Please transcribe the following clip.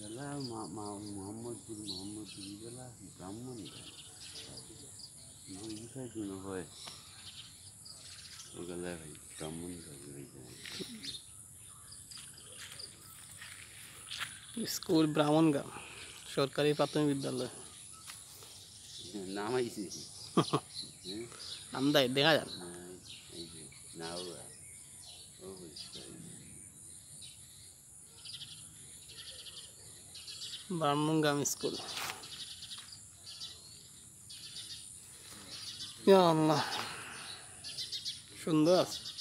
জেলা মোহাম্মদপুর মোহাম্মদপুর জেলা ব্রাহ্মণ বিষয় হয় ওগুলা ভাই ব্রাহ্মণ স্কুল ব্রাহ্মণগাঁও সরকারি প্রাথমিক বিদ্যালয় হ্যাঁ, নাম আইসি আমদাই দেখা যান হ্যাঁ, না ব্রাহ্মণগ্রাম স্কুল আল্লাহ সুন্দর আছে